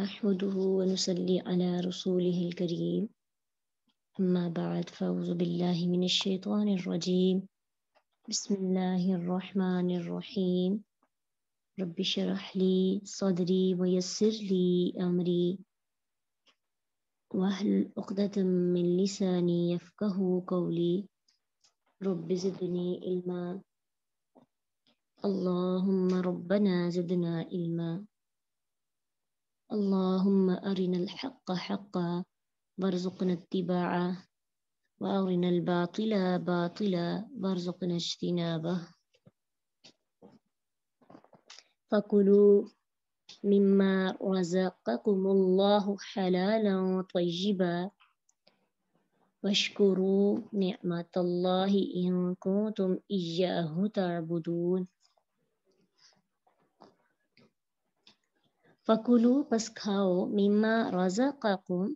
نحمده ونصلي على رسوله الكريم أما بعد فأعوذ بالله من الشيطان الرجيم بسم الله الرحمن الرحيم رب شرح لي صدري ويسر لي أمري وهل أقدة من لساني يفقه قولي رب زدني علما اللهم ربنا زدنا علما اللهم أرنا الحق حقا وارزقنا اتباعه وأرنا الباطل باطلا وارزقنا اجتنابه فكلوا مما رزقكم الله حلالا طيبا واشكروا نعمة الله إن كنتم إياه تعبدون फकुलु बस खाओ मीमा रोज़ा काकुम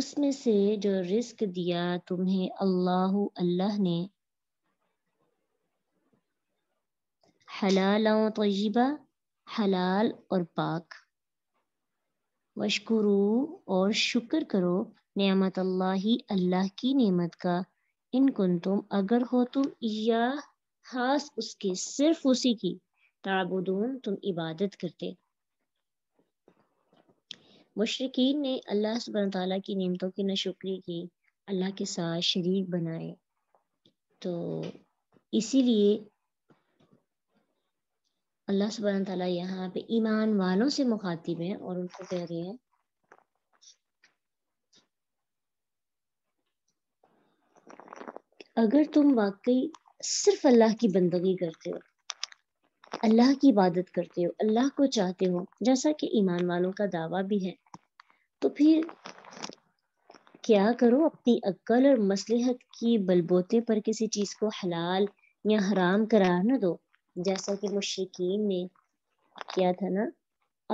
उसमें से जो रिस्क दिया तुम्हें अल्लाह अल्लाह ने हलाल तयबा हलाल और पाक वशकुरु और शुक्र करो नेमत अल्लाह ही अल्लाह की नेमत का इन कुन तुम अगर हो तुम या खास उसके सिर्फ उसी की ताबुदून तुम इबादत करते मुशरकिन ने अल्लाह सुबह ताली की नियमतों की नशुक्री की अल्लाह के साथ शरीक बनाए तो इसीलिए अल्लाह सुबह तला यहाँ पे ईमान वालों से मुखातिब है और उनको कह रहे हैं अगर तुम वाकई सिर्फ अल्लाह की बंदगी करते हो अल्लाह की इबादत करते हो अल्लाह को चाहते हो जैसा कि ईमान वालों का दावा भी है तो फिर क्या करो अपनी अक्ल और मसलहत की बलबोते पर किसी चीज़ को हलाल या हराम करार न दो जैसा कि मुश्किन ने किया था ना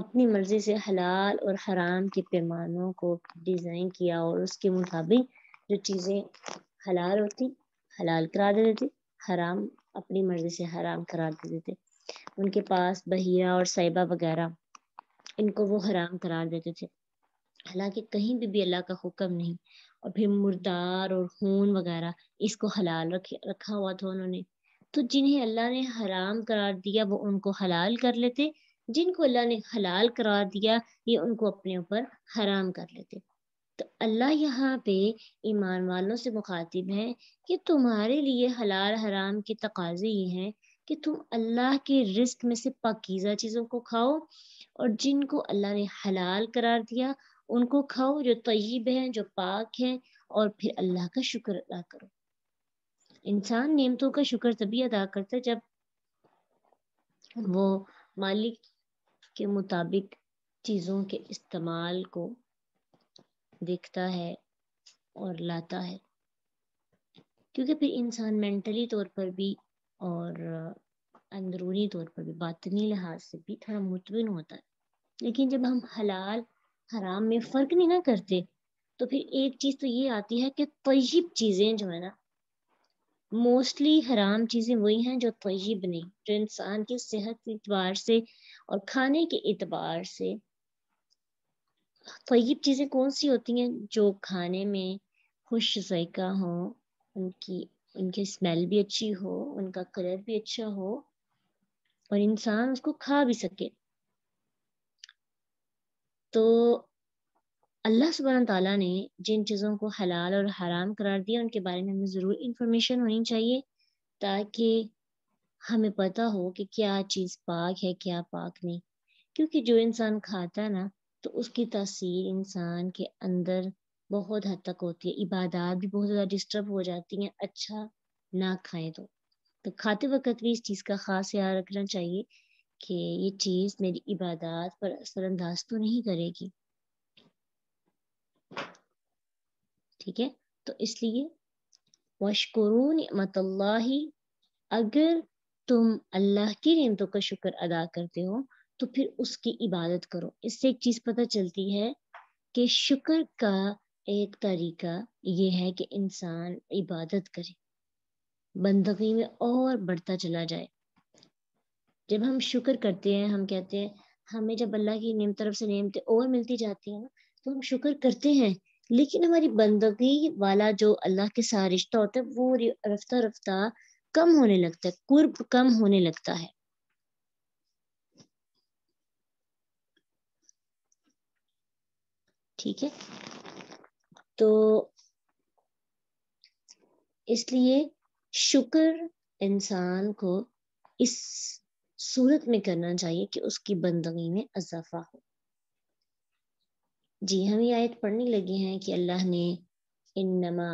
अपनी मर्ज़ी से हलाल और हराम के पैमानों को डिज़ाइन किया और उसके मुताबिक जो चीज़ें हलाल होती हलाल करा देते थे हराम अपनी मर्ज़ी से हराम करा देते थे उनके पास बहिया और साहिबा वगैरह इनको वो हराम करार देते थे हालांकि कहीं भी, भी अल्लाह का हुक्म नहीं और फिर मुर्दार और खून वगैरह इसको हलाल रख रखा हुआ था उन्होंने तो जिन्हें अल्लाह ने हराम करार दिया वो उनको हलाल कर लेते जिनको अल्लाह ने हलाल करार दिया ये उनको अपने ऊपर हराम कर लेते तो अल्लाह यहाँ पे ईमान वालों से मुखातिब है कि तुम्हारे लिए हलाल हराम के तकाजे ये हैं कि तुम अल्लाह के रिस्क में से पाकिज़ा चीज़ों को खाओ और जिनको अल्लाह ने हलाल करार दिया उनको खाओ जो तयब हैं जो पाक हैं और फिर अल्लाह का शुक्र अदा करो इंसान नियमतों का शुक्र तभी अदा करता है जब वो मालिक के मुताबिक चीज़ों के इस्तेमाल को देखता है और लाता है क्योंकि फिर इंसान मेंटली तौर पर भी और अंदरूनी तौर पर भी बातनी लिहाज से भी थोड़ा मुतमिन होता है लेकिन जब हम हलाल हराम में फर्क नहीं ना करते तो फिर एक चीज तो ये आती है कि तयब चीजें जो है ना मोस्टली हराम चीजें वही हैं जो तयब नहीं जो इंसान की सेहत के एतबार से और खाने के एतबार से तयब चीजें कौन सी होती हैं जो खाने में खुश जायका हो उनकी उनकी स्मेल भी अच्छी हो उनका कलर भी अच्छा हो और इंसान उसको खा भी सके तो अल्लाह सुबहान तला ने जिन चीज़ों को हलाल और हराम करार दिया उनके बारे में हमें ज़रूर इंफॉर्मेशन होनी चाहिए ताकि हमें पता हो कि क्या चीज़ पाक है क्या पाक नहीं क्योंकि जो इंसान खाता है ना तो उसकी तसीर इंसान के अंदर बहुत हद तक होती है इबादत भी बहुत ज़्यादा डिस्टर्ब हो जाती हैं अच्छा ना खाएं तो तो खाते वक्त भी इस चीज़ का ख़ास ख्याल रखना चाहिए कि ये चीज़ मेरी इबादत पर असरअंदाज तो नहीं करेगी ठीक है तो इसलिए वशकुरून मतल्लाही अगर तुम अल्लाह की नियमतों का शुक्र अदा करते हो तो फिर उसकी इबादत करो इससे एक चीज़ पता चलती है कि शुक्र का एक तरीका ये है कि इंसान इबादत करे बंदगी में और बढ़ता चला जाए जब हम शुक्र करते हैं हम कहते हैं हमें जब अल्लाह की नियम तरफ से नियमते और मिलती जाती है ना तो हम शुक्र करते हैं लेकिन हमारी बंदगी वाला जो अल्लाह के साथ रिश्ता होता है वो रफ्ता रफ्ता कम होने लगता है कुर्ब कम होने लगता है ठीक है तो इसलिए शुक्र इंसान को इस सूरत में करना चाहिए कि उसकी बंदगी में अजाफा हो जी हम ये आयत पढ़ने लगे हैं कि अल्लाह ने इन्नमा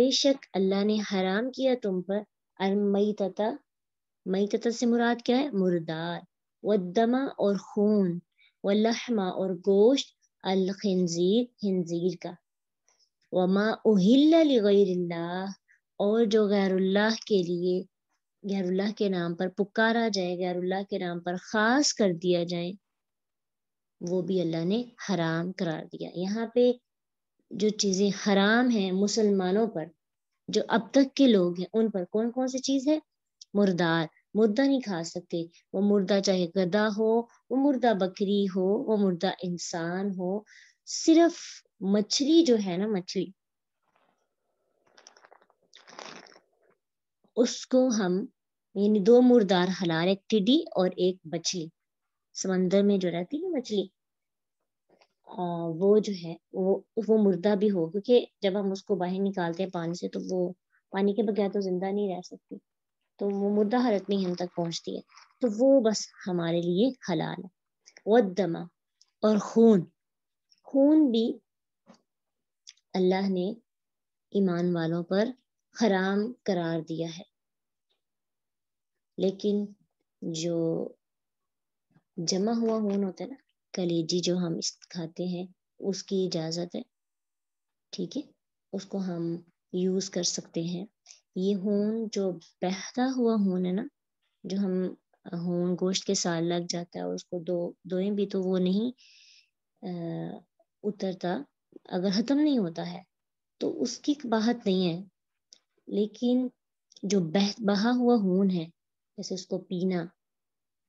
बेशक अल्लाह ने हराम किया तुम पर अल मैतता से मुराद क्या है मुर्दार वमा और खून व लहमा और गोश्त अल खंजीर खंजीर का वमा उहिल्ला और जो गैरुल्लाह के लिए गैरुल्लाह के नाम पर पुकारा जाए गैरुल्लाह के नाम पर खास कर दिया जाए वो भी अल्लाह ने हराम करार दिया यहाँ पे जो चीज़ें हराम हैं मुसलमानों पर जो अब तक के लोग हैं उन पर कौन कौन सी चीज़ है मुर्दार मुर्दा नहीं खा सकते वो मुर्दा चाहे गदा हो वो मुर्दा बकरी हो वो मुर्दा इंसान हो सिर्फ मछली जो है ना मछली उसको हम यानी दो मुर्दार हलाल एक टिडी और एक मछली समंदर में जो रहती है मछली वो जो है वो वो मुर्दा भी हो क्योंकि जब हम उसको बाहर निकालते हैं पानी से तो वो पानी के बगैर तो जिंदा नहीं रह सकती तो वो मुर्दा हालत में हम तक पहुंचती है तो वो बस हमारे लिए हलाल है वह दमा और खून खून भी अल्लाह ने ईमान वालों पर हराम करार दिया है लेकिन जो जमा हुआ होन होता है ना कलेजी जो हम खाते हैं उसकी इजाज़त है ठीक है उसको हम यूज़ कर सकते हैं ये होन जो बहता हुआ होन है ना जो हम होन गोश्त के साथ लग जाता है उसको दो दोए भी तो वो नहीं आ, उतरता अगर ख़त्म नहीं होता है तो उसकी बाहत नहीं है लेकिन जो बह बहा हुआ हून है जैसे उसको पीना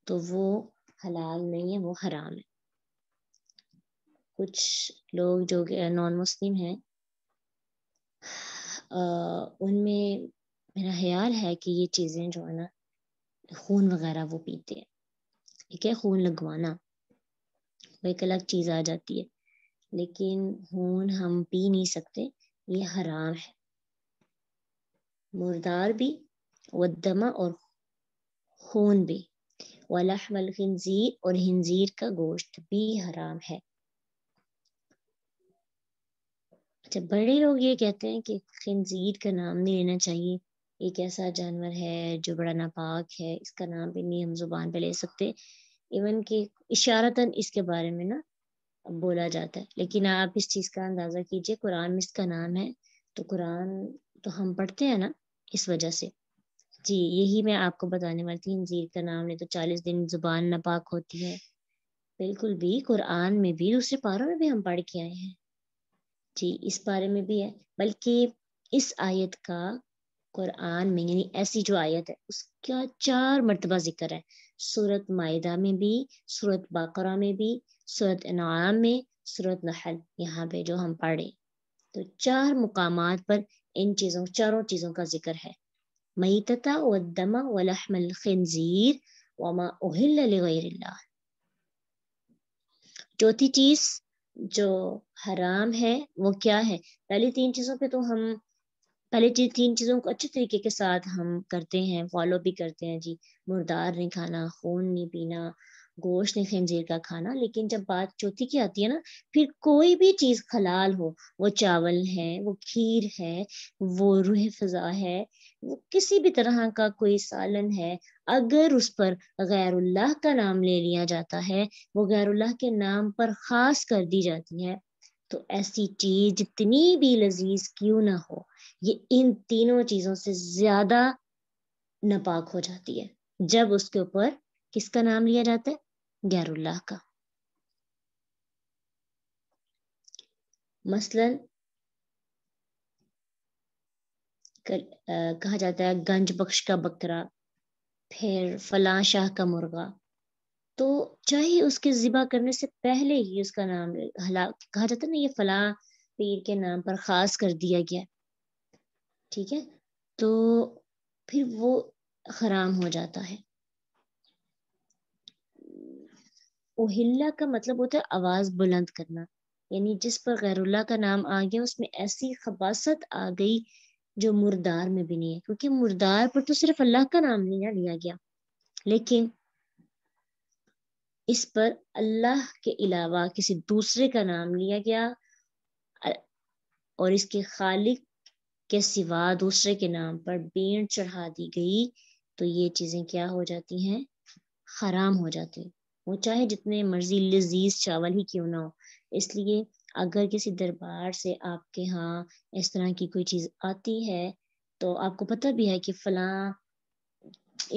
तो वो हलाल नहीं है वो हराम है कुछ लोग जो नॉन मुस्लिम हैं उनमें मेरा ख्याल है कि ये चीज़ें जो है ना खून वगैरह वो पीते हैं ठीक है खून लगवाना वो एक अलग चीज़ आ जाती है लेकिन खून हम पी नहीं सकते ये हराम है मुर्दार भी वदमा और खून भी वलाहमल खनजीर और हिंजीर का गोश्त भी हराम है अच्छा बड़े लोग ये कहते हैं कि खनजीर का नाम नहीं लेना चाहिए एक ऐसा जानवर है जो बड़ा नापाक है इसका नाम भी नहीं हम जुबान पे ले सकते इवन कि इशारतन इसके बारे में ना बोला जाता है लेकिन आप इस चीज़ का अंदाज़ा कीजिए कुरान में इसका नाम है तो कुरान तो हम पढ़ते हैं ना इस वजह से जी यही मैं आपको बताने वाली थी इंजीर का नाम ले तो चालीस दिन जुबान नापाक होती है बिल्कुल भी कुरान में भी दूसरे पारों में भी हम पढ़ के आए हैं जी इस बारे में भी है बल्कि इस आयत का कुरान में यानी ऐसी जो आयत है उसका चार मरतबा जिक्र है सूरत मायदा में भी सूरत बाकरा में भी सूरत इनाम में सूरत नहल यहाँ पे जो हम पढ़े तो चार मुकाम पर इन चीज़ों चारों चीज़ों का जिक्र है ميتة والدم ولحم الخنزير لغير الله चौथी चीज जो हराम है वो क्या है पहली तीन चीजों पे तो हम पहले चीज तीन चीजों को अच्छे तरीके के साथ हम करते हैं फॉलो भी करते हैं जी मुर्दार नहीं खाना खून नहीं पीना गोश्त नहीं खंजीर का खाना लेकिन जब बात चौथी की आती है ना फिर कोई भी चीज खलाल हो वो चावल है वो खीर है वो रूह फ़ज़ा है वो किसी भी तरह का कोई सालन है अगर उस पर गैरुल्लाह का नाम ले लिया जाता है वो गैरुल्लाह के नाम पर खास कर दी जाती है तो ऐसी चीज जितनी भी लजीज क्यों ना हो ये इन तीनों चीजों से ज्यादा नापाक हो जाती है जब उसके ऊपर किसका नाम लिया जाता है ग्यारह का मसलन कर, आ, कहा जाता है गंज बख्श का बकरा फिर फलां शाह का मुर्गा तो चाहे उसके ज़िबा करने से पहले ही उसका नाम हला कहा जाता है ना ये फलां पीर के नाम पर ख़ास कर दिया गया ठीक है तो फिर वो हराम हो जाता है ओहिल्ला का मतलब होता है आवाज़ बुलंद करना यानी जिस पर गैरुल्ला का नाम आ गया उसमें ऐसी खबासत आ गई जो मुर्दार में भी नहीं है क्योंकि मुर्दार पर तो सिर्फ अल्लाह का नाम नहीं लिया गया लेकिन इस पर अल्लाह के अलावा किसी दूसरे का नाम लिया गया और इसके खालिक के सिवा दूसरे के नाम पर बेड़ चढ़ा दी गई तो ये चीज़ें क्या हो जाती हैं हराम हो जाती वो चाहे जितने मर्जी लजीज चावल ही क्यों ना हो इसलिए अगर किसी दरबार से आपके यहाँ इस तरह की कोई चीज़ आती है तो आपको पता भी है कि फला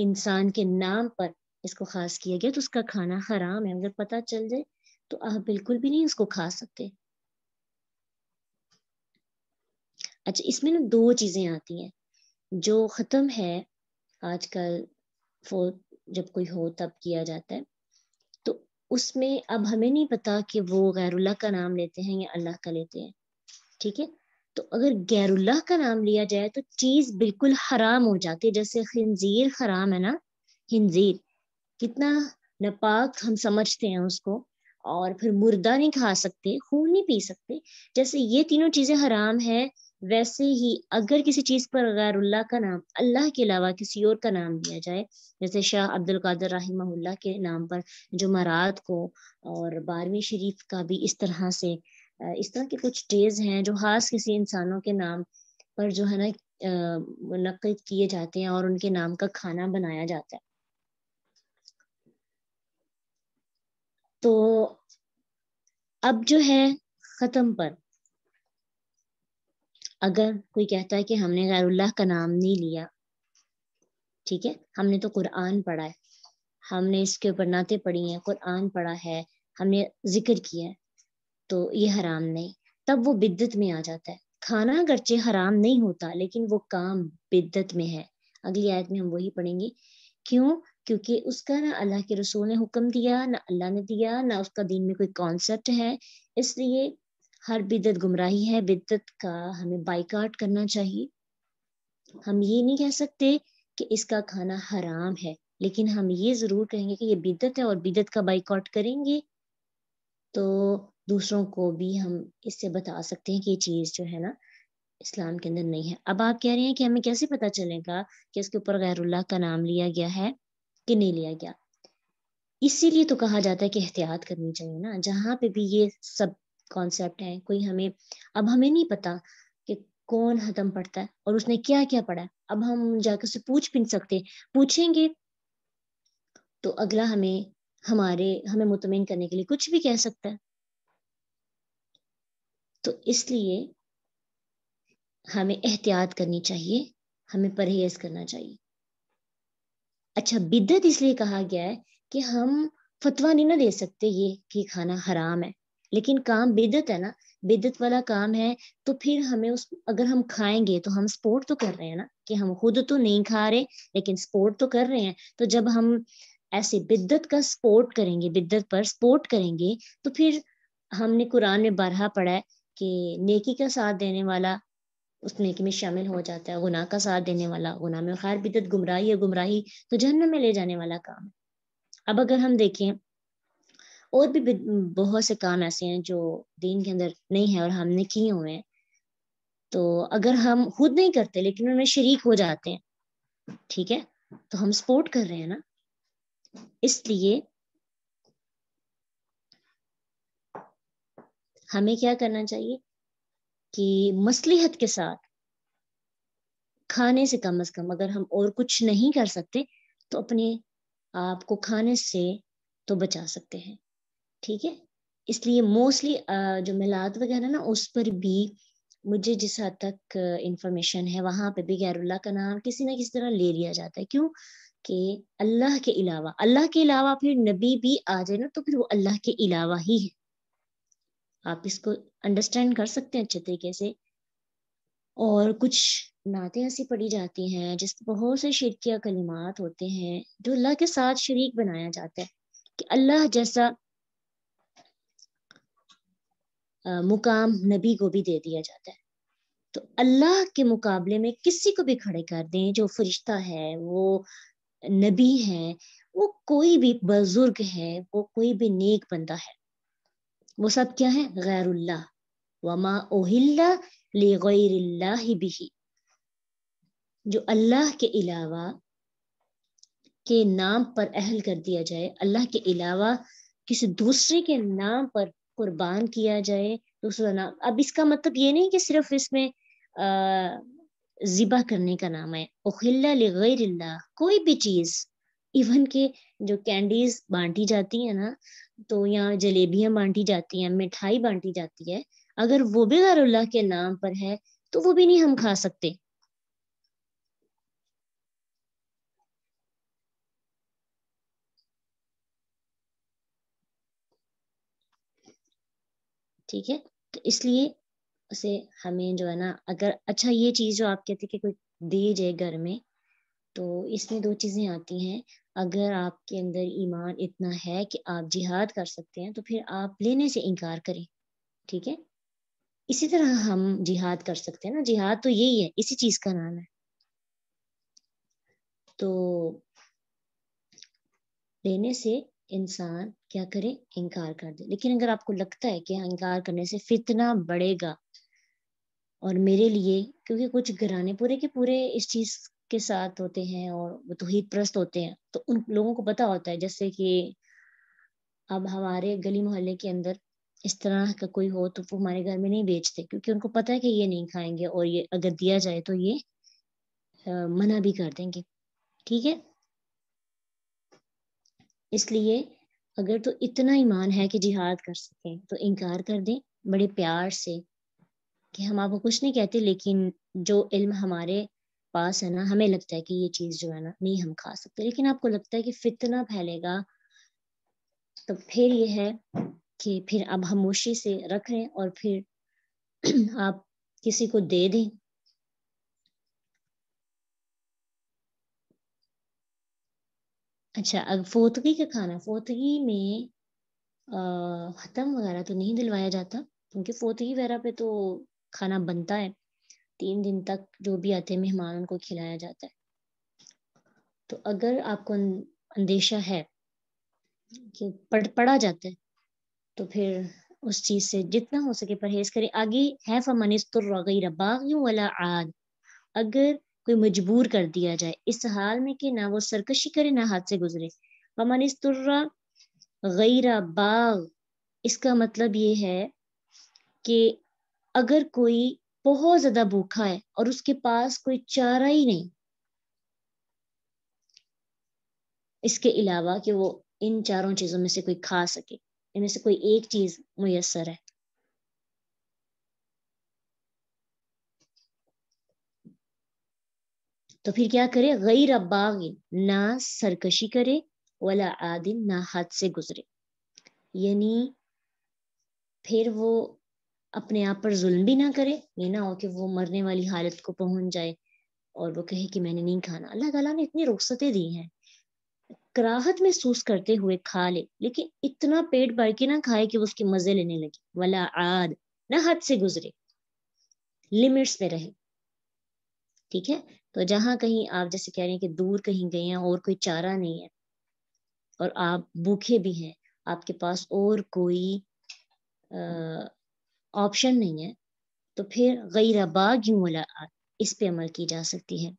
इंसान के नाम पर इसको खास किया गया तो उसका खाना हराम है अगर पता चल जाए तो आप बिल्कुल भी नहीं उसको खा सकते अच्छा इसमें ना दो चीज़ें आती हैं जो ख़त्म है आजकल जब कोई हो तब किया जाता है उसमें अब हमें नहीं पता कि वो गैरुल्ला का नाम लेते हैं या अल्लाह का लेते हैं ठीक है तो अगर गैरुल्ला का नाम लिया जाए तो चीज बिल्कुल हराम हो जाती है जैसे खंजीर हराम है ना खंजीर कितना नपाक हम समझते हैं उसको और फिर मुर्दा नहीं खा सकते खून नहीं पी सकते जैसे ये तीनों चीजें हराम है वैसे ही अगर किसी चीज पर गैरुल्ला का नाम अल्लाह के अलावा किसी और का नाम दिया जाए जैसे शाह अब्दुल कादर रही के नाम पर मरात को और बारहवीं शरीफ का भी इस तरह से इस तरह के कुछ डेज हैं जो खास किसी इंसानों के नाम पर जो है ना मुनद किए जाते हैं और उनके नाम का खाना बनाया जाता है तो अब जो है ख़त्म पर अगर कोई कहता है कि हमने गैरुल्लाह का नाम नहीं लिया ठीक है हमने तो कुरान पढ़ा है हमने इसके ऊपर नाते पढ़ी हैं कुरान पढ़ा है हमने जिक्र किया है तो ये हराम नहीं तब वो बिद्दत में आ जाता है खाना अगरचे हराम नहीं होता लेकिन वो काम बिद्दत में है अगली आयत में हम वही पढ़ेंगे क्यों क्योंकि उसका ना अल्लाह के रसूल ने हुक्म दिया ना अल्लाह ने दिया ना उसका दीन में कोई कॉन्सेप्ट है इसलिए हर बिदत गुमराही है बिदत का हमें बाइकाट करना चाहिए हम ये नहीं कह सकते कि इसका खाना हराम है लेकिन हम ये ज़रूर कहेंगे कि ये बिदत है और बिदत का बाइकआउट करेंगे तो दूसरों को भी हम इससे बता सकते हैं कि ये चीज़ जो है ना इस्लाम के अंदर नहीं है अब आप कह रहे हैं कि हमें कैसे पता चलेगा कि इसके ऊपर गैरुल्लाह का नाम लिया गया है कि नहीं लिया गया इसीलिए तो कहा जाता है कि एहतियात करनी चाहिए ना जहाँ पे भी ये सब कॉन्सेप्ट है कोई हमें अब हमें नहीं पता कि कौन हतम पढ़ता है और उसने क्या क्या पढ़ा है अब हम जाकर उससे पूछ भी नहीं सकते पूछेंगे तो अगला हमें हमारे हमें मुतमिन करने के लिए कुछ भी कह सकता है तो इसलिए हमें एहतियात करनी चाहिए हमें परहेज करना चाहिए अच्छा बिद्दत इसलिए कहा गया है कि हम फतवा नहीं ना दे सकते ये कि खाना हराम है लेकिन काम बिदत है ना बिदत वाला काम है तो फिर हमें उस अगर हम खाएंगे तो हम स्पोर्ट तो कर रहे हैं ना कि हम खुद तो नहीं खा रहे लेकिन स्पोर्ट तो कर रहे हैं तो जब हम ऐसे बिद्दत का सपोर्ट करेंगे बिद्दत पर सपोर्ट करेंगे तो फिर हमने कुरान में बारहा पढ़ा है कि नेकी का साथ देने वाला उस नेकी में शामिल हो जाता है गुनाह का साथ देने वाला गुनाह में खैर बिदत गुमराही है गुमराही तो जहन्नम में ले जाने वाला काम है अब अगर हम देखें और भी बहुत से काम ऐसे हैं जो दीन के अंदर नहीं है और हमने किए हुए हैं तो अगर हम खुद नहीं करते लेकिन उनमें शरीक हो जाते हैं ठीक है तो हम सपोर्ट कर रहे हैं ना इसलिए हमें क्या करना चाहिए कि मसलहत के साथ खाने से कम अज कम अगर हम और कुछ नहीं कर सकते तो अपने आप को खाने से तो बचा सकते हैं ठीक है इसलिए मोस्टली जो मिलाद वगैरह ना उस पर भी मुझे जिस हद तक इंफॉर्मेशन है वहां पे भी गैरुल्ला का नाम किसी ना किसी तरह ले लिया जाता है क्यों कि अल्लाह के अलावा अल्लाह के अलावा फिर नबी भी आ जाए ना तो फिर वो अल्लाह के अलावा ही है आप इसको अंडरस्टैंड कर सकते हैं अच्छे तरीके से और कुछ नातें ऐसी पढ़ी जाती हैं जिस बहुत से शिरकिया कलिमात होते हैं जो अल्लाह के साथ शरीक बनाया जाता है कि अल्लाह जैसा मुकाम नबी को भी दे दिया जाता है तो अल्लाह के मुकाबले में किसी को भी खड़े कर दें जो फरिश्ता है वो नबी है वो कोई भी बुजुर्ग है वो कोई भी नेक बंदा है वो सब क्या है गैर वमा बिही जो अल्लाह के अलावा के नाम पर अहल कर दिया जाए अल्लाह के अलावा किसी दूसरे के नाम पर कुर्बान किया जाए दूसरा तो नाम अब इसका मतलब ये नहीं कि सिर्फ इसमें ज़िबा करने का नाम है उखिल्ला गैर कोई भी चीज़ इवन के जो कैंडीज बांटी जाती है ना तो यहाँ जलेबियां बांटी जाती हैं मिठाई बांटी जाती है अगर वो भी गैरुल्लाह के नाम पर है तो वो भी नहीं हम खा सकते ठीक है तो इसलिए उसे हमें जो है ना अगर अच्छा ये चीज़ जो आप कहते कि कोई देज है घर में तो इसमें दो चीज़ें आती हैं अगर आपके अंदर ईमान इतना है कि आप जिहाद कर सकते हैं तो फिर आप लेने से इनकार करें ठीक है इसी तरह हम जिहाद कर सकते हैं ना जिहाद तो यही है इसी चीज़ का नाम है तो लेने से इंसान क्या करे इनकार कर दे लेकिन अगर आपको लगता है कि हाँ, इनकार करने से फितना बढ़ेगा और मेरे लिए क्योंकि कुछ घराने पूरे के पूरे इस चीज के साथ होते हैं और वो तोहहीद प्रस्त होते हैं तो उन लोगों को पता होता है जैसे कि अब हमारे गली मोहल्ले के अंदर इस तरह का कोई हो तो वो हमारे घर में नहीं बेचते क्योंकि उनको पता है कि ये नहीं खाएंगे और ये अगर दिया जाए तो ये मना भी कर देंगे ठीक है इसलिए अगर तो इतना ईमान है कि जिहाद कर सकें तो इनकार कर दें बड़े प्यार से कि हम आपको कुछ नहीं कहते लेकिन जो इल्म हमारे पास है ना हमें लगता है कि ये चीज़ जो है ना नहीं हम खा सकते लेकिन आपको लगता है कि फितना फैलेगा तो फिर ये है कि फिर आप खामोशी से रख रहे और फिर आप किसी को दे दें अच्छा अब फोतगी का खाना फोतगी में खत्म वगैरह तो नहीं दिलवाया जाता क्योंकि फोतगी वगैरह पे तो खाना बनता है तीन दिन तक जो भी आते मेहमान उनको खिलाया जाता है तो अगर आपको अं, अंदेशा है कि पढ़ पढ़ा जाता है तो फिर उस चीज से जितना हो सके परहेज करें आगे है फमनिस्तुर रबा वाला आद अगर कोई मजबूर कर दिया जाए इस हाल में कि ना वो सरकशी करे ना हाथ से गुजरे वमन इस्तुर्रा गैरा बाग इसका मतलब ये है कि अगर कोई बहुत ज्यादा भूखा है और उसके पास कोई चारा ही नहीं इसके अलावा कि वो इन चारों चीजों में से कोई खा सके इनमें से कोई एक चीज मुयसर है तो फिर क्या करे गैर अब्बागिन ना सरकशी करे वाला आदिन ना हाथ से गुजरे यानी फिर वो अपने आप पर जुल्म भी ना करे ये ना हो कि वो मरने वाली हालत को पहुंच जाए और वो कहे कि मैंने नहीं खाना अल्लाह ताला ने इतनी रुख्सतें दी हैं कराहत महसूस करते हुए खा ले लेकिन इतना पेट भर के ना खाए कि वो उसके मजे लेने लगे वाला आद ना हाथ से गुजरे लिमिट्स में रहे ठीक है तो जहाँ कहीं आप जैसे कह रहे हैं कि दूर कहीं गए हैं और कोई चारा नहीं है और आप भूखे भी हैं आपके पास और कोई ऑप्शन नहीं है तो फिर गैरबा क्यों मुलाकात इस पे अमल की जा सकती है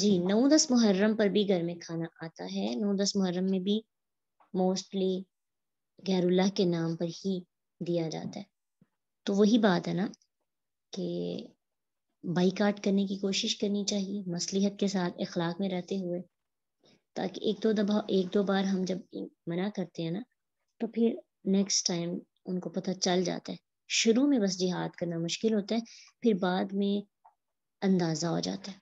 जी नौ दस मुहर्रम पर भी घर में खाना आता है नौ दस मुहर्रम में भी मोस्टली गैरुल्लाह के नाम पर ही दिया जाता है तो वही बात है ना कि बाइकाट करने की कोशिश करनी चाहिए मसलहत के साथ अखलाक में रहते हुए ताकि एक दो दफा एक दो बार हम जब मना करते हैं ना तो फिर नेक्स्ट टाइम उनको पता चल जाता है शुरू में बस जिहाद करना मुश्किल होता है फिर बाद में अंदाज़ा हो जाता है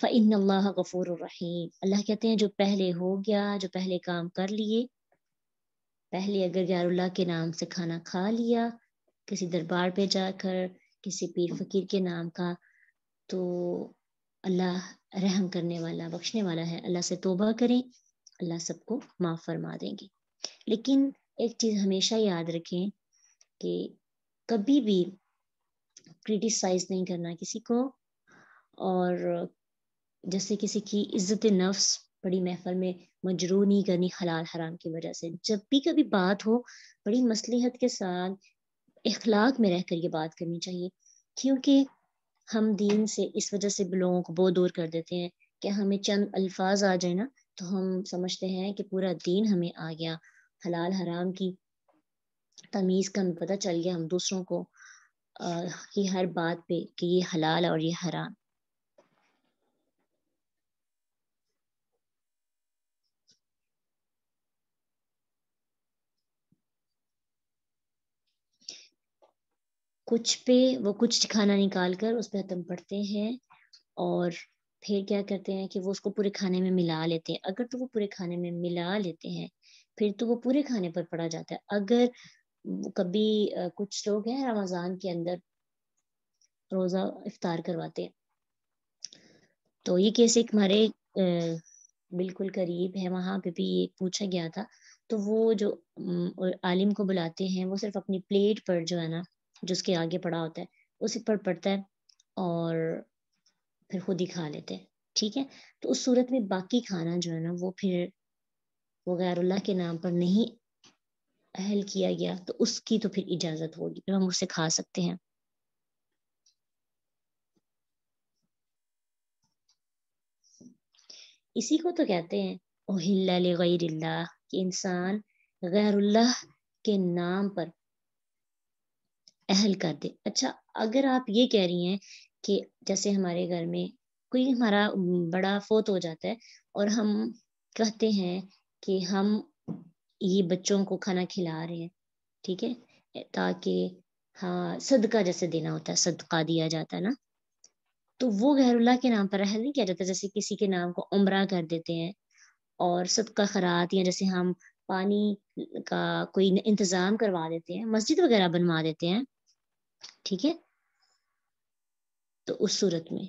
फ़ैन अल्लाह गफ़ूर रहीम अल्लाह कहते हैं जो पहले हो गया जो पहले काम कर लिए पहले अगर ग्यारुल्ला के नाम से खाना खा लिया किसी दरबार पे जाकर किसी पीर फकीर के नाम का तो अल्लाह रहम करने वाला बख्शने वाला है अल्लाह से तोबा करें अल्लाह सबको माफ़ फरमा देंगे लेकिन एक चीज़ हमेशा याद रखें कि कभी भी क्रिटिसाइज नहीं करना किसी को और जैसे किसी की इज्जत नफ्स बड़ी महफल में मजरू नहीं करनी हलाल हराम की वजह से जब भी कभी बात हो बड़ी मसलहत के साथ इखलाक में रहकर ये बात करनी चाहिए क्योंकि हम दीन से इस वजह से लोगों को बहुत दूर कर देते हैं कि हमें चंद अल्फाज आ जाए ना तो हम समझते हैं कि पूरा दीन हमें आ गया हलाल हराम की तमीज़ का हमें पता चल गया हम दूसरों को आ, की हर बात पे कि ये हलाल और ये हराम कुछ पे वो कुछ खाना निकाल कर उस पर हतम पढ़ते हैं और फिर क्या करते हैं कि वो उसको पूरे खाने में मिला लेते हैं अगर तो वो पूरे खाने में मिला लेते हैं फिर तो वो पूरे खाने पर पड़ा जाता है अगर कभी कुछ लोग हैं रमज़ान के अंदर रोज़ा इफ्तार करवाते हैं तो ये केस एक हमारे बिल्कुल करीब है वहां पे भी ये पूछा गया था तो वो जो आलिम को बुलाते हैं वो सिर्फ अपनी प्लेट पर जो है ना जो उसके आगे पड़ा होता है उसी पर पड़ता है और फिर खुद ही खा लेते हैं ठीक है तो उस सूरत में बाकी खाना जो है ना वो फिर वो गैरुल्ला के नाम पर नहीं अहल किया गया तो उसकी तो फिर इजाज़त होगी फिर हम उसे खा सकते हैं इसी को तो कहते हैं ओहिल्ला गैरुल्लाह कि इंसान गैरुल्लाह के नाम पर अहल कर दे अच्छा अगर आप ये कह रही हैं कि जैसे हमारे घर में कोई हमारा बड़ा फोत हो जाता है और हम कहते हैं कि हम ये बच्चों को खाना खिला रहे हैं ठीक है ताकि हाँ सदका जैसे देना होता है सदका दिया जाता है ना तो वो गहरुल्ला के नाम पर अहल नहीं किया जाता जैसे किसी के नाम को उम्रा कर देते हैं और सदका खरात या जैसे हम पानी का कोई इंतज़ाम करवा देते हैं मस्जिद वगैरह बनवा देते हैं ठीक है तो उस सूरत में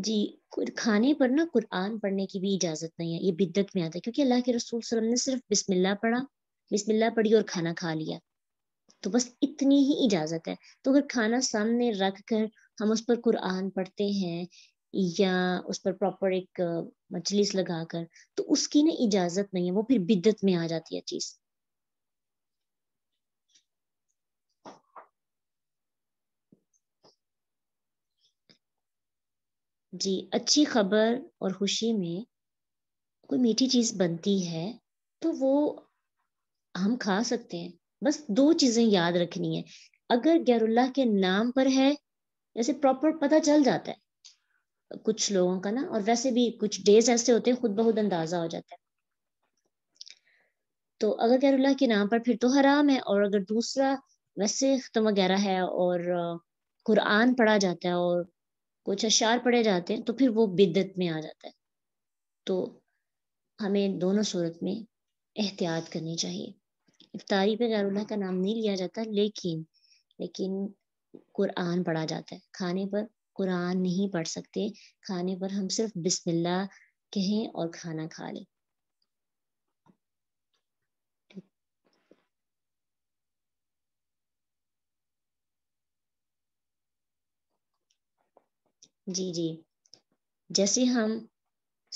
जी खाने पर ना कुरान पढ़ने की भी इजाज़त नहीं है ये बिद्दत में आता है क्योंकि अल्लाह के रसूल वसल्लम ने सिर्फ बिस्मिल्लाह पढ़ा बिस्मिल्लाह पढ़ी और खाना खा लिया तो बस इतनी ही इजाज़त है तो अगर खाना सामने रख कर हम उस पर कुरान पढ़ते हैं या उस पर प्रॉपर एक मजलिस लगाकर तो उसकी ना इजाजत नहीं है वो फिर बिद्दत में आ जाती है चीज जी अच्छी खबर और खुशी में कोई मीठी चीज बनती है तो वो हम खा सकते हैं बस दो चीजें याद रखनी है अगर गैरुल्लाह के नाम पर है जैसे प्रॉपर पता चल जाता है कुछ लोगों का ना और वैसे भी कुछ डेज ऐसे होते हैं खुद बहुत अंदाजा हो जाता है तो अगर गैरुल्लाह के नाम पर फिर तो हराम है और अगर दूसरा वैसे तो वगैरह है और कुरान पढ़ा जाता है और कुछ अशार पढ़े जाते हैं तो फिर वो बिदत में आ जाता है तो हमें दोनों सूरत में एहतियात करनी चाहिए इफ्तारी पे गैरुल्लाह का नाम नहीं लिया जाता लेकिन लेकिन कुरान पढ़ा जाता है खाने पर कुरान नहीं पढ़ सकते खाने पर हम सिर्फ बिस्मिल्लाह कहें और खाना खा लें जी जी जैसे हम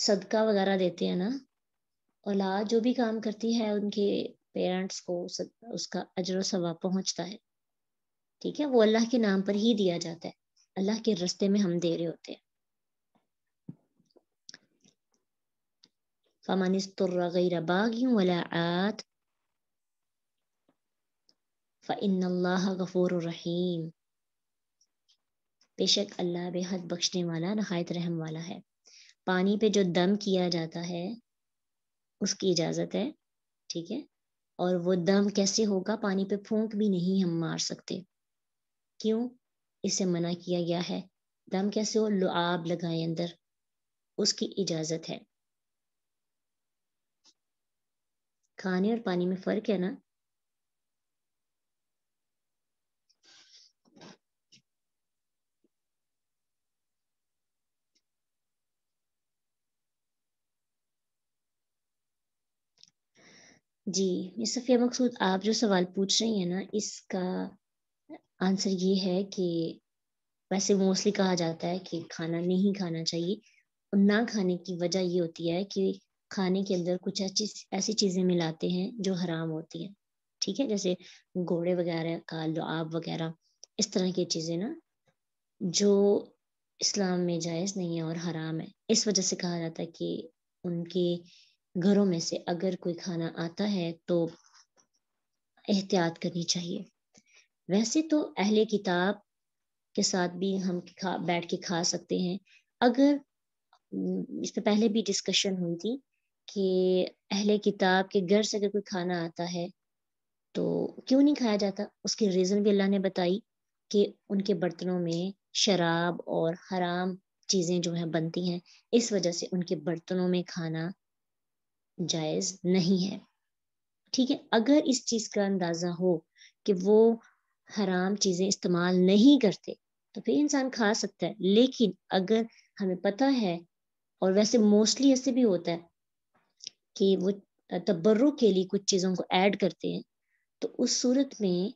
सदका वगैरह देते हैं ना औलाद जो भी काम करती है उनके पेरेंट्स को उसका अजर सवाब पहुंचता है ठीक है वो अल्लाह के नाम पर ही दिया जाता है अल्लाह के रस्ते में हम दे रहे होते हैं रहीम बेशक अल्लाह बेहद बख्शने वाला नहायत रहम वाला है पानी पे जो दम किया जाता है उसकी इजाज़त है ठीक है और वो दम कैसे होगा पानी पे फूंक भी नहीं हम मार सकते क्यों इसे मना किया गया है दम कैसे हो लुआब लगाए अंदर उसकी इजाज़त है खाने और पानी में फ़र्क है ना जी मिस सफ़िया मकसूद आप जो सवाल पूछ रही हैं ना इसका आंसर ये है कि वैसे मोस्टली कहा जाता है कि खाना नहीं खाना चाहिए और ना खाने की वजह ये होती है कि खाने के अंदर कुछ ऐसी ऐसी चीज़ें मिलाते हैं जो हराम होती हैं ठीक है जैसे घोड़े वगैरह का लुआब वगैरह इस तरह की चीज़ें ना जो इस्लाम में जायज़ नहीं है और हराम है इस वजह से कहा जाता है कि उनके घरों में से अगर कोई खाना आता है तो एहतियात करनी चाहिए वैसे तो अहले किताब के साथ भी हम बैठ के खा सकते हैं अगर हम्म, इस पर पहले भी डिस्कशन हुई थी कि अहले किताब के घर से अगर कोई खाना आता है तो क्यों नहीं खाया जाता उसकी रीज़न भी अल्लाह ने बताई कि उनके बर्तनों में शराब और हराम चीज़ें जो हैं बनती हैं इस वजह से उनके बर्तनों में खाना जायज़ नहीं है ठीक है अगर इस चीज़ का अंदाज़ा हो कि वो हराम चीज़ें इस्तेमाल नहीं करते तो फिर इंसान खा सकता है लेकिन अगर हमें पता है और वैसे मोस्टली ऐसे भी होता है कि वो तबर्रो के लिए कुछ चीज़ों को ऐड करते हैं तो उस सूरत में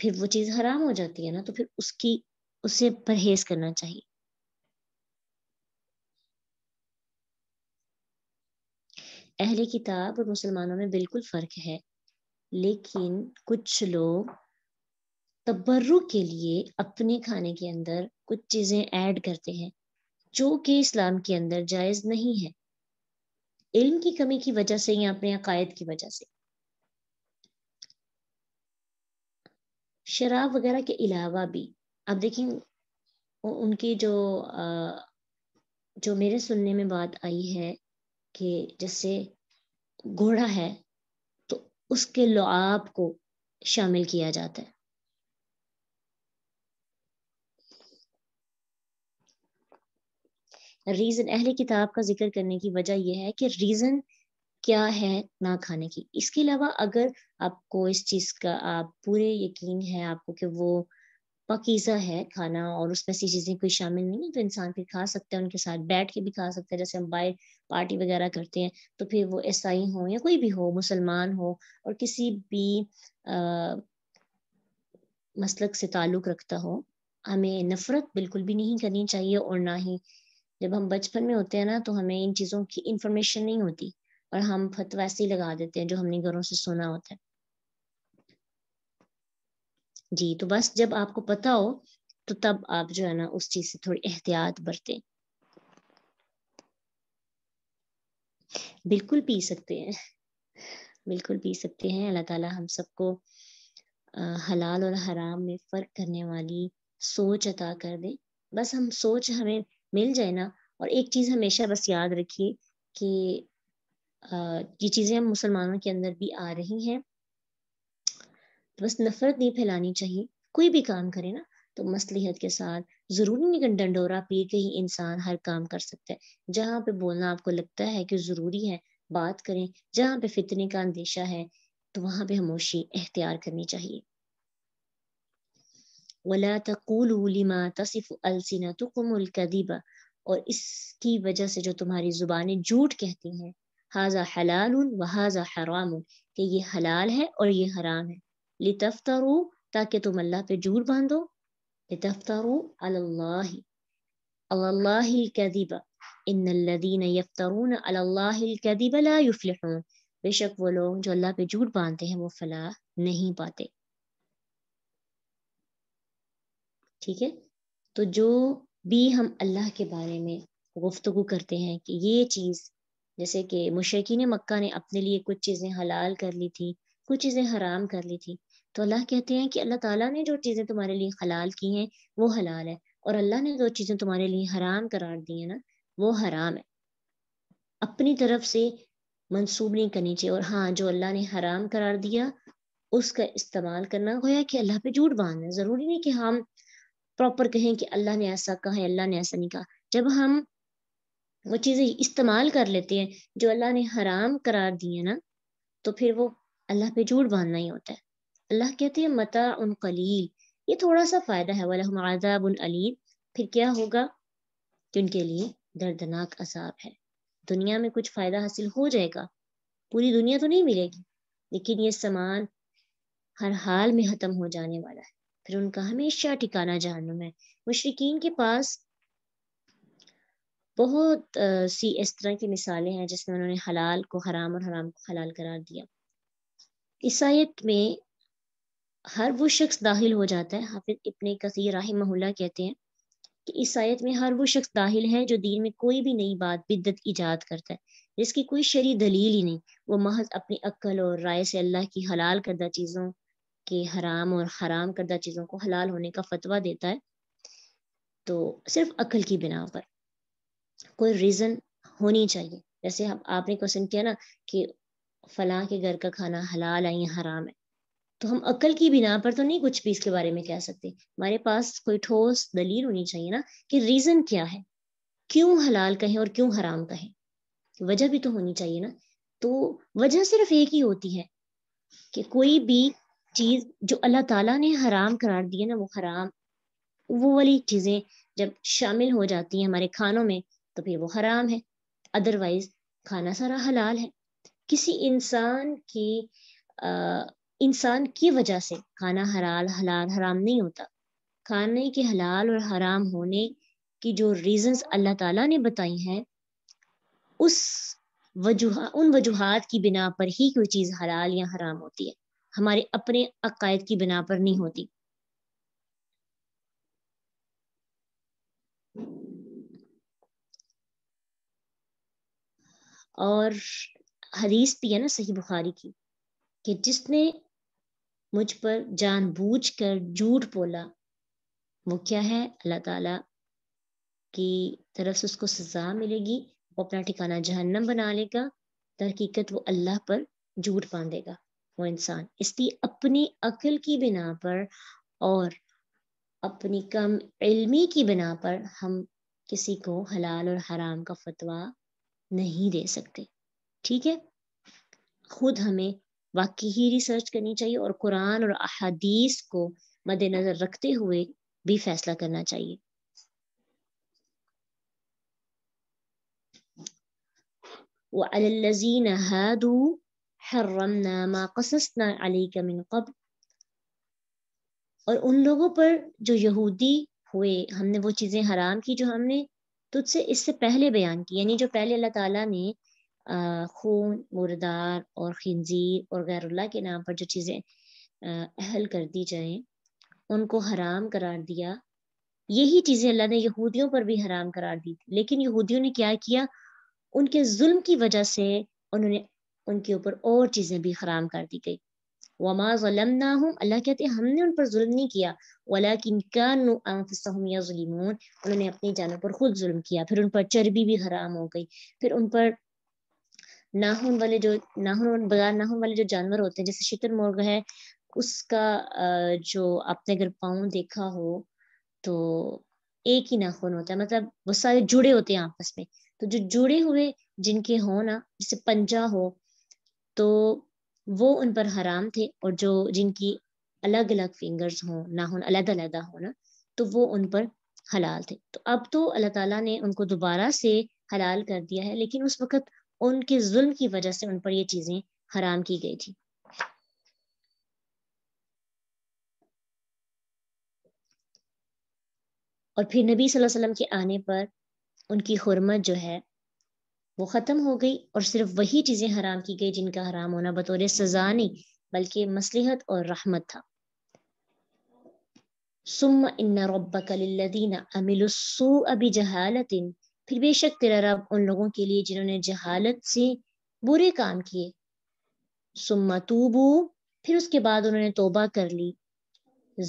फिर वो चीज़ हराम हो जाती है ना तो फिर उसकी उससे परहेज करना चाहिए अहले किताब और मुसलमानों में बिल्कुल फ़र्क है लेकिन कुछ लोग तबर्रु के लिए अपने खाने के अंदर कुछ चीज़ें ऐड करते हैं जो कि इस्लाम के अंदर जायज़ नहीं है इल्म की कमी की वजह से या अपने अकायद की वजह से शराब वगैरह के अलावा भी आप देखें उनकी जो जो मेरे सुनने में बात आई है कि जैसे घोड़ा है तो उसके लुआब को शामिल किया जाता है रीज़न अहले किताब का जिक्र करने की वजह यह है कि रीज़न क्या है ना खाने की इसके अलावा अगर आपको इस चीज़ का आप पूरे यकीन है आपको कि वो पकीजा है खाना और उसमें ऐसी चीज़ें कोई शामिल नहीं है तो इंसान फिर खा सकता है उनके साथ बैठ के भी खा सकता है जैसे हम बाहर पार्टी वगैरह करते हैं तो फिर वो ईसाई हो या कोई भी हो मुसलमान हो और किसी भी मसलक से ताल्लुक़ रखता हो हमें नफ़रत बिल्कुल भी नहीं करनी चाहिए और ना ही जब हम बचपन में होते हैं ना तो हमें इन चीज़ों की इंफॉर्मेशन नहीं होती और हम फत ऐसे ही लगा देते हैं जो हमने घरों से सुना होता है जी तो बस जब आपको पता हो तो तब आप जो है ना उस चीज से थोड़ी एहतियात बरते बिल्कुल पी सकते हैं बिल्कुल पी सकते हैं अल्लाह ताला हम सबको हलाल और हराम में फ़र्क करने वाली सोच अता कर दे बस हम सोच हमें मिल जाए ना और एक चीज़ हमेशा बस याद रखिए कि ये चीज़ें हम मुसलमानों के अंदर भी आ रही हैं तो बस नफरत नहीं फैलानी चाहिए कोई भी काम करे ना तो मसलहत के साथ ज़रूरी नहीं कि डंडोरा पी के ही इंसान हर काम कर सकता है जहाँ पे बोलना आपको लगता है कि ज़रूरी है बात करें जहाँ पे फितने का अंदेशा है तो वहां पे हमोशी एहतियार करनी चाहिए वला तकुलू लिमा तसिफ अलसिनतुकुम अलकदिबा और इसकी वजह से जो तुम्हारी ज़ुबानें झूठ कहती हैं हाजा हलाल व हाजा हराम कि ये हलाल है और ये हराम है लितफ्तारू ताकि तुम अल्लाह पे झूठ बांधो लितफ्तारू अल्लाह अल्लाह कदिबा इन लदीन यफ्तरून अल्लाह कदिबा ला युफ्लिहून बेशक वो लोग जो अल्लाह पे झूठ बांधते हैं वो फलाह नहीं पाते ठीक है तो जो भी हम अल्लाह के बारे में गुफ्तु करते हैं कि ये चीज़ जैसे कि मुशकिन मक्का ने अपने लिए कुछ चीज़ें हलाल कर ली थी कुछ चीज़ें हराम कर ली थी तो अल्लाह कहते हैं कि अल्लाह ताला ने जो चीज़ें तुम्हारे लिए हलाल की हैं वो हलाल है और अल्लाह ने जो चीज़ें तुम्हारे लिए हराम करार दी हैं ना वो हराम है अपनी तरफ से मंसूब नहीं करनी चाहिए और हाँ जो अल्लाह ने हराम करार दिया उसका इस्तेमाल करना गोया कि अल्लाह पे झूठ बांधना ज़रूरी नहीं कि हम प्रॉपर कहें कि अल्लाह ने ऐसा कहा है अल्लाह ने ऐसा नहीं कहा जब हम वो चीज़ें इस्तेमाल कर लेते हैं जो अल्लाह ने हराम करार दिए ना तो फिर वो अल्लाह पे झूठ बांधना ही होता है अल्लाह कहते हैं मता उन कलील ये थोड़ा सा फ़ायदा है वालम आज़ाब उन अलीम फिर क्या होगा कि उनके लिए दर्दनाक असाब है दुनिया में कुछ फ़ायदा हासिल हो जाएगा पूरी दुनिया तो नहीं मिलेगी लेकिन ये सामान हर हाल में ख़त्म हो जाने वाला है फिर उनका हमेशा ठिकाना जहनम है मुशरकिन के पास बहुत सी इस तरह की मिसालें हैं जिसमें उन्होंने हलाल को हराम और हराम को हलाल करार दिया ईसाइत में हर वो शख्स दाखिल हो जाता है हाफिज इतने कसी राह महुल्ला कहते हैं कि ईसाइत में हर वो शख्स दाखिल है जो दीन में कोई भी नई बात बिद्दत ईजाद करता है जिसकी कोई शरी दलील ही नहीं वो महज अपनी अक्ल और राय से अल्लाह की हलाल करदा चीज़ों कि हराम और हराम करदा चीज़ों को हलाल होने का फतवा देता है तो सिर्फ अकल की बिना पर कोई रीज़न होनी चाहिए जैसे हम आपने क्वेश्चन किया ना कि फलां के घर का खाना हलाल है या हराम है तो हम अकल की बिना पर तो नहीं कुछ भी इसके बारे में कह सकते हमारे पास कोई ठोस दलील होनी चाहिए ना कि रीज़न क्या है क्यों हलाल कहें और क्यों हराम कहें वजह भी तो होनी चाहिए ना तो वजह सिर्फ एक ही होती है कि कोई भी चीज़ जो अल्लाह ताला ने हराम करार दी है ना वो हराम वो वाली चीज़ें जब शामिल हो जाती हैं हमारे खानों में तो फिर वो हराम है अदरवाइज खाना सारा हलाल है किसी इंसान की इंसान की वजह से खाना हलाल हलाल हराम नहीं होता खाने के हलाल और हराम होने की जो रीजंस अल्लाह ताला ने बताई हैं उस वजूह उन वजूहत की बिना पर ही कोई चीज़ हलाल या हराम होती है हमारे अपने अकायद की बिना पर नहीं होती और हदीस भी है ना सही बुखारी की कि जिसने मुझ पर जानबूझ कर झूठ बोला वो क्या है अल्लाह ताला की तरफ से उसको सजा मिलेगी वो अपना ठिकाना जहन्नम बना लेगा तरकीकत वो अल्लाह पर झूठ बांधेगा वो इंसान इसलिए अपनी अकल की बिना पर और अपनी कम इल्मी की बिना पर हम किसी को हलाल और हराम का फतवा नहीं दे सकते ठीक है खुद हमें वाकई ही रिसर्च करनी चाहिए और कुरान और अहादीस को मद्देनजर रखते हुए भी फैसला करना चाहिए वजीन हादू हर्रमना मा कससना अली मिन और उन लोगों पर जो यहूदी हुए हमने वो चीज़ें हराम की जो हमने तुझसे इससे पहले बयान की यानी जो पहले अल्लाह ताला ने खून मुर्दार और खिंजीर और गैरुल्ला के नाम पर जो चीज़ें अहल कर दी जाए उनको हराम करार दिया यही चीज़ें अल्लाह ने यहूदियों पर भी हराम करार दी थी लेकिन यहूदियों ने क्या किया उनके जुल्म की वजह से उन्होंने उनके ऊपर और चीज़ें भी हराम कर दी गई वमा अल्लाह कहते हमने उन पर जुल्म नहीं किया वला किनकानफ़ुसमियालिमून उन्होंने अपनी जानों पर खुद जुल्म किया फिर उन पर चर्बी भी हराम हो गई फिर उन पर नाहन वाले जो नाहन बाजार नाहन वाले जो जानवर होते हैं जैसे शीतल मुर्ग है उसका जो आपने अगर पाओ देखा हो तो एक ही नाखून होता है मतलब वो सारे जुड़े होते हैं आपस में तो जो जुड़े हुए जिनके हो ना जैसे पंजा हो तो वो उन पर हराम थे और जो जिनकी अलग अलग फिंगर्स हों ना हो अलग अलग हो ना तो वो उन पर हलाल थे तो अब तो अल्लाह ताला ने उनको दोबारा से हलाल कर दिया है लेकिन उस वक्त उनके जुल्म की वजह से उन पर ये चीजें हराम की गई थी और फिर नबी सल्लल्लाहु अलैहि वसल्लम के आने पर उनकी हरमत जो है वो ख़त्म हो गई और सिर्फ वही चीज़ें हराम की गई जिनका हराम होना बतौर सज़ा नहीं बल्कि मसलहत और रहमत था सुम इन फिर बेशक तेरा रब उन लोगों के लिए जिन्होंने जहालत से बुरे काम किए तूबू फिर उसके बाद उन्होंने तोबा कर ली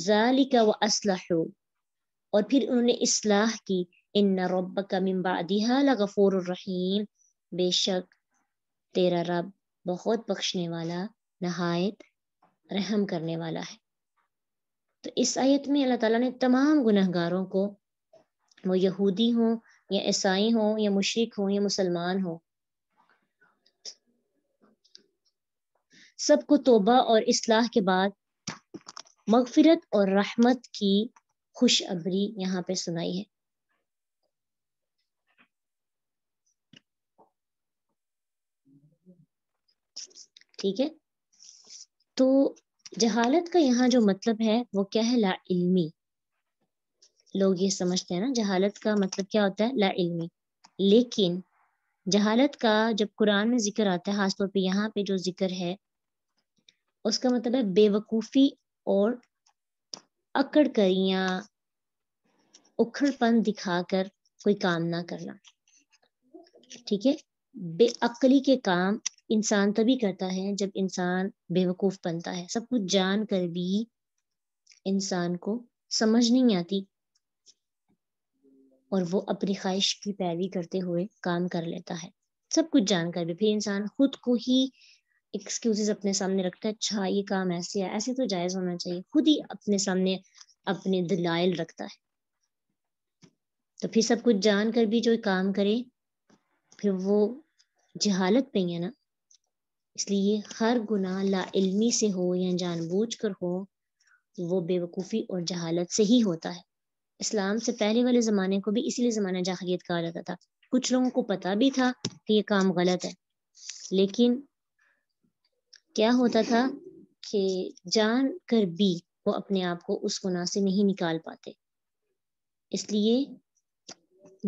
जालिका व असलाह और फिर उन्होंने इसलाह की इन रब का मिम्बादिहा गफ़ूर रहीम बेशक तेरा रब बहुत बख्शने वाला नहायत रहम करने वाला है तो इस आयत में अल्लाह ताला ने तमाम गुनहगारों को वो यहूदी हों या ईसाई हों या मुशरक हों या मुसलमान हो सबको तोबा और इसलाह के बाद मगफिरत और रहमत की खुशअबरी यहाँ पे सुनाई है ठीक है तो जहालत का यहाँ जो मतलब है वो क्या है ला इल्मी लोग ये समझते हैं ना जहालत का मतलब क्या होता है ला इल्मी लेकिन जहालत का जब कुरान में जिक्र आता है खासतौर पे यहाँ पे जो जिक्र है उसका मतलब है बेवकूफ़ी और अकड़ कर या उखड़पन दिखाकर कोई काम ना करना ठीक है बेअकली के काम इंसान तभी करता है जब इंसान बेवकूफ बनता है सब कुछ जान कर भी इंसान को समझ नहीं आती और वो अपनी ख्वाहिश की पैरवी करते हुए काम कर लेता है सब कुछ जानकर भी फिर इंसान खुद को ही एक्सक्यूजेस अपने सामने रखता है अच्छा ये काम ऐसे है ऐसे तो जायज होना चाहिए खुद ही अपने सामने अपने दलाइल रखता है तो फिर सब कुछ जान कर भी जो काम करे फिर वो जहालत पे है ना इसलिए हर गुना लाइल्मी से हो या जानबूझ कर हो वो बेवकूफ़ी और जहालत से ही होता है इस्लाम से पहले वाले ज़माने को भी इसीलिए ज़माना जाहलीत कहा जाता था कुछ लोगों को पता भी था कि ये काम गलत है लेकिन क्या होता था कि जान कर भी वो अपने आप को उस गुनाह से नहीं निकाल पाते इसलिए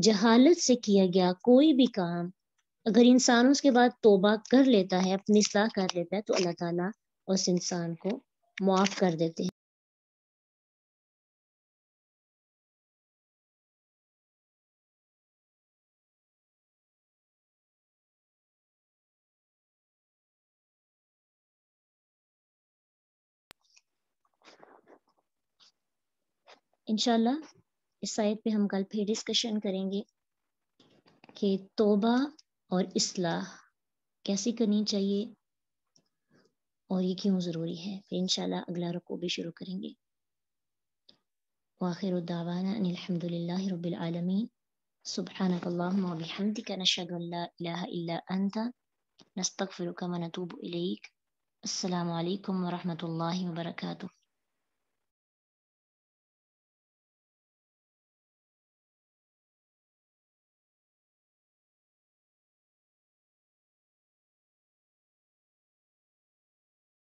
जहालत से किया गया कोई भी काम अगर इंसान उसके बाद तोबा कर लेता है अपनी सलाह कर लेता है तो अल्लाह ताला उस इंसान को माफ़ कर देते हैं इंशाल्लाह इस साइड पे हम कल फिर डिस्कशन करेंगे कि तोबा और इसलाह कैसे करनी चाहिए और ये क्यों ज़रूरी है फिर इन अगला रुको भी शुरू करेंगे वाखिर दावाना अनिलहमदिल्ला रबालमी सुबहानक बिहमदिक नशद इल्ला अंता नस्तगफिरुका व नतूबु इलैक अस्सलाम वालेकुम व रहमतुल्लाहि व बरकातुहू